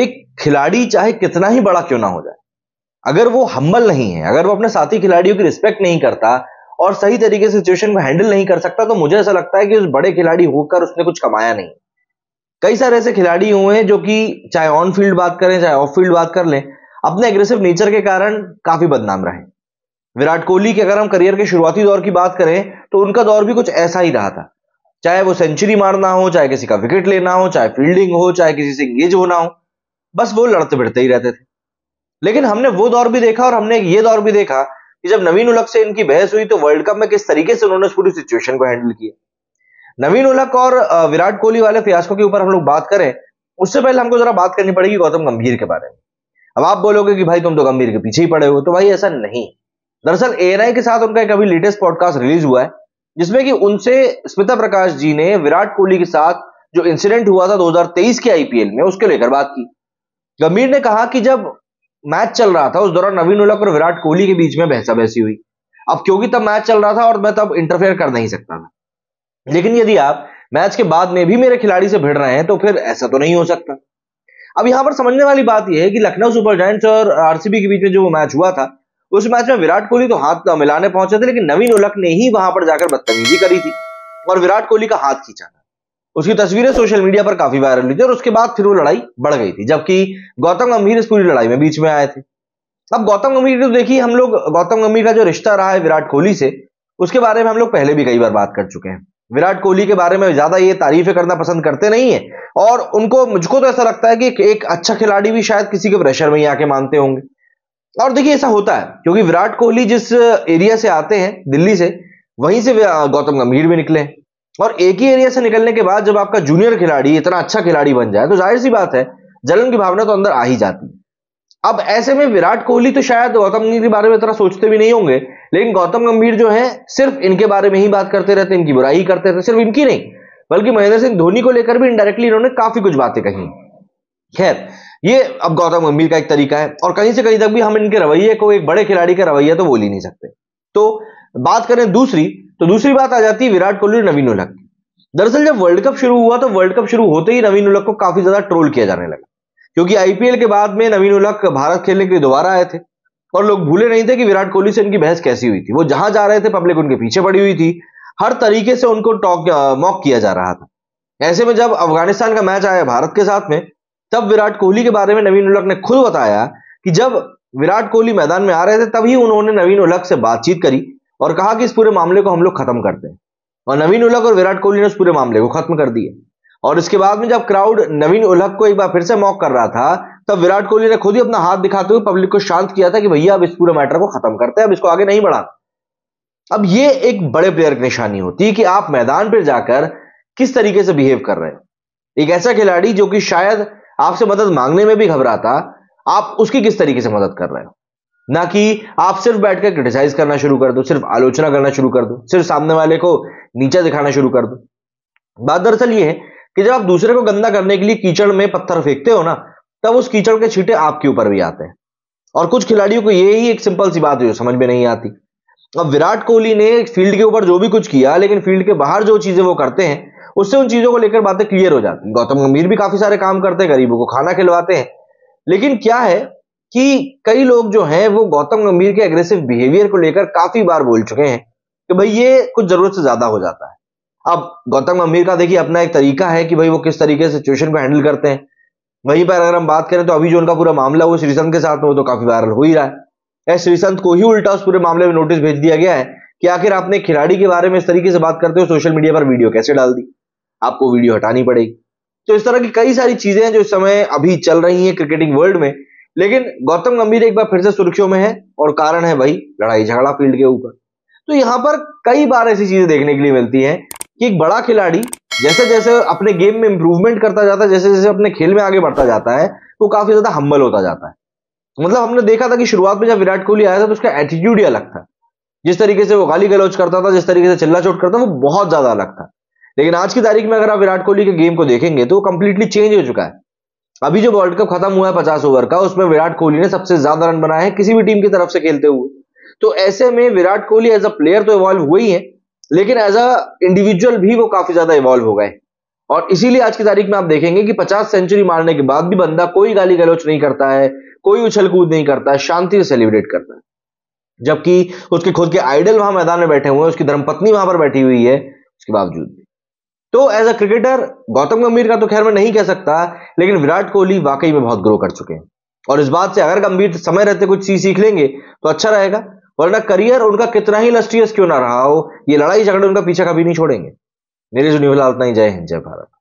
एक खिलाड़ी चाहे कितना ही बड़ा क्यों ना हो जाए अगर वो हम्बल नहीं है अगर वो अपने साथी खिलाड़ियों की रिस्पेक्ट नहीं करता और सही तरीके से सिचुएशन को हैंडल नहीं कर सकता तो मुझे ऐसा लगता है कि उस बड़े खिलाड़ी होकर उसने कुछ कमाया नहीं कई सारे ऐसे खिलाड़ी हुए हैं जो कि चाहे ऑन फील्ड बात करें चाहे ऑफ फील्ड बात कर लें अपने एग्रेसिव नेचर के कारण काफी बदनाम रहे विराट कोहली के अगर हम करियर के शुरुआती दौर की बात करें तो उनका दौर भी कुछ ऐसा ही रहा था चाहे वो सेंचुरी मारना हो चाहे किसी का विकेट लेना हो चाहे फील्डिंग हो चाहे किसी से एंगेज होना हो बस वो लड़ते भिड़ते ही रहते थे लेकिन हमने वो दौर भी देखा और हमने ये दौर भी देखा कि जब नवीन उलक से इनकी बहस हुई तो वर्ल्ड कप में किस तरीके से उन्होंने पूरी सिचुएशन को हैंडल किया नवीन उलक और विराट कोहली वाले फियास्को के ऊपर हम लोग बात करें उससे पहले हमको जरा बात करनी पड़ेगी गौतम गंभीर के बारे में अब आप बोलोगे कि भाई तुम तो गंभीर के पीछे ही पड़े हो तो भाई ऐसा नहीं दरअसल ए के साथ उनका एक अभी लेटेस्ट पॉडकास्ट रिलीज हुआ है जिसमें कि उनसे स्मिता प्रकाश जी ने विराट कोहली के साथ जो इंसिडेंट हुआ था 2023 के आईपीएल में उसके लेकर बात की गंभीर ने कहा कि जब मैच चल रहा था उस दौरान नवीन उलक और विराट कोहली के बीच में बहसा बहसी हुई अब क्योंकि तब मैच चल रहा था और मैं तब इंटरफेयर कर नहीं सकता था लेकिन यदि आप मैच के बाद में भी मेरे खिलाड़ी से भिड़ रहे हैं तो फिर ऐसा तो नहीं हो सकता अब यहां पर समझने वाली बात यह है कि लखनऊ सुपर जायंट्स और आरसीबी के बीच में जो मैच हुआ था उस मैच में विराट कोहली तो हाथ मिलाने पहुंचे थे लेकिन नवीन उलक ने ही वहां पर जाकर बदतमीजी करी थी और विराट कोहली का हाथ खींचा था उसकी तस्वीरें सोशल मीडिया पर काफी वायरल हुई थी और उसके बाद फिर वो लड़ाई बढ़ गई थी जबकि गौतम गंभीर इस पूरी लड़ाई में बीच में आए थे अब गौतम गंभीर तो देखिए हम लोग गौतम गंभीर का जो रिश्ता रहा है विराट कोहली से उसके बारे में हम लोग पहले भी कई बार बात कर चुके हैं विराट कोहली के बारे में ज्यादा ये तारीफें करना पसंद करते नहीं है और उनको मुझको तो ऐसा लगता है कि एक अच्छा खिलाड़ी भी शायद किसी के प्रेशर में ही आके मानते होंगे और देखिए ऐसा होता है क्योंकि विराट कोहली जिस एरिया से आते हैं दिल्ली से वहीं से गौतम गंभीर भी निकले हैं और एक ही एरिया से निकलने के बाद जब आपका जूनियर खिलाड़ी इतना अच्छा खिलाड़ी बन जाए तो जाहिर सी बात है जलन की भावना तो अंदर आ ही जाती है अब ऐसे में विराट कोहली तो शायद गौतम गंभीर के बारे में इतना सोचते भी नहीं होंगे लेकिन गौतम गंभीर जो है सिर्फ इनके बारे में ही बात करते रहते इनकी बुराई करते रहते सिर्फ इनकी नहीं बल्कि महेंद्र सिंह धोनी को लेकर भी इनडायरेक्टली इन्होंने काफी कुछ बातें कही खैर ये अब गौतम गंभीर का एक तरीका है और कहीं से कहीं तक भी हम इनके रवैये को एक बड़े खिलाड़ी का रवैया तो बोल ही नहीं सकते तो बात करें दूसरी तो दूसरी बात आ जाती है विराट कोहली नवीन उलक दरअसल जब वर्ल्ड कप शुरू हुआ तो वर्ल्ड कप शुरू होते ही नवीन उलक को काफी ज्यादा ट्रोल किया जाने लगा क्योंकि आईपीएल के बाद में नवीन उलक भारत खेलने के लिए दोबारा आए थे और लोग भूले नहीं थे कि विराट कोहली से उनकी बहस कैसी हुई थी वो जहां जा रहे थे पब्लिक उनके पीछे पड़ी हुई थी हर तरीके से उनको टॉक मॉक किया जा रहा था ऐसे में जब अफगानिस्तान का मैच आया भारत के साथ में तब विराट कोहली के बारे में नवीन उलक ने खुद बताया कि जब विराट कोहली मैदान में आ रहे थे तभी उन्होंने नवीन उलक से बातचीत करी और कहा कि इस पूरे मामले को हम लोग खत्म करते हैं और नवीन उलक और विराट कोहली ने उस पूरे मामले को खत्म कर दिया और उसके बाद में जब क्राउड नवीन उलक को एक बार फिर से मॉक कर रहा था तब विराट कोहली ने खुद ही अपना हाथ दिखाते हुए पब्लिक को शांत किया था कि भैया अब इस पूरे मैटर को खत्म करते हैं अब इसको आगे नहीं बढ़ा अब ये एक बड़े प्लेयर की निशानी होती है कि आप मैदान पर जाकर किस तरीके से बिहेव कर रहे हैं एक ऐसा खिलाड़ी जो कि शायद आपसे मदद मांगने में भी घबराता आप उसकी किस तरीके से मदद कर रहे हो ना कि आप सिर्फ बैठकर क्रिटिसाइज करना शुरू कर दो सिर्फ आलोचना करना शुरू कर दो सिर्फ सामने वाले को नीचा दिखाना शुरू कर दो बात दरअसल ये है कि जब आप दूसरे को गंदा करने के लिए कीचड़ में पत्थर फेंकते हो ना तब उस कीचड़ के छींटे आपके ऊपर भी आते हैं और कुछ खिलाड़ियों को ये ही एक सिंपल सी बात है जो समझ में नहीं आती अब विराट कोहली ने फील्ड के ऊपर जो भी कुछ किया लेकिन फील्ड के बाहर जो चीजें वो करते हैं उससे उन चीजों को लेकर बातें क्लियर हो जाती गौतम गंभीर भी काफी सारे काम करते हैं गरीबों को खाना खिलवाते हैं लेकिन क्या है कि कई लोग जो हैं वो गौतम गंभीर के एग्रेसिव बिहेवियर को लेकर काफी बार बोल चुके हैं कि भाई ये कुछ जरूरत से ज्यादा हो जाता है अब गौतम गंभीर का देखिए अपना एक तरीका है कि भाई वो किस तरीके से सिचुएशन को हैंडल करते हैं वहीं पर अगर हम बात करें तो अभी जो उनका पूरा मामला हुआ श्रीसंत के साथ में वो तो काफी वायरल हो ही रहा है श्रीसंत को ही उल्टा उस पूरे मामले में नोटिस भेज दिया गया है कि आखिर आपने खिलाड़ी के बारे में इस तरीके से बात करते हो सोशल मीडिया पर वीडियो कैसे डाल दी आपको वीडियो हटानी पड़ेगी तो इस तरह की कई सारी चीजें हैं जो इस समय अभी चल रही हैं क्रिकेटिंग वर्ल्ड में लेकिन गौतम गंभीर एक बार फिर से सुर्खियों में है और कारण है भाई लड़ाई झगड़ा फील्ड के ऊपर तो यहां पर कई बार ऐसी चीजें देखने के लिए मिलती है कि एक बड़ा खिलाड़ी जैसे जैसे अपने गेम में इंप्रूवमेंट करता जाता है जैसे जैसे अपने खेल में आगे बढ़ता जाता है तो काफी ज्यादा हम्बल होता जाता है मतलब हमने देखा था कि शुरुआत में जब विराट कोहली आया था तो उसका एटीट्यूड ही अलग था जिस तरीके से वो गाली गलौज करता था जिस तरीके से चिल्ला चोट करता था वो बहुत ज्यादा अलग था लेकिन आज की तारीख में अगर आप विराट कोहली के गेम को देखेंगे तो वो कंप्लीटली चेंज हो चुका है अभी जो वर्ल्ड कप खत्म हुआ है पचास ओवर का उसमें विराट कोहली ने सबसे ज्यादा रन बनाए हैं किसी भी टीम की तरफ से खेलते हुए तो ऐसे में Virat Kohli as a player तो इवॉल्व हुए ही है लेकिन एज अ इंडिविजुअल भी वो काफी ज्यादा इवॉल्व हो गए और इसीलिए आज की तारीख में आप देखेंगे कि 50 सेंचुरी मारने के बाद भी बंदा कोई गाली गलोच नहीं करता है कोई उछल कूद नहीं करता है शांति से सेलिब्रेट करता है जबकि उसके खुद के आइडल वहां मैदान में बैठे हुए हैं उसकी धर्मपत्नी वहां पर बैठी हुई है उसके बावजूद तो एज अ क्रिकेटर गौतम गंभीर का तो खैर मैं नहीं कह सकता लेकिन विराट कोहली वाकई में बहुत ग्रो कर चुके हैं और इस बात से अगर गंभीर समय रहते कुछ चीज सीख लेंगे तो अच्छा रहेगा वरना करियर उनका कितना ही लस्टियस क्यों ना रहा हो ये लड़ाई झगड़े उनका पीछा कभी नहीं छोड़ेंगे मेरे जो तो निवला उतना ही जय हिंद जय भारत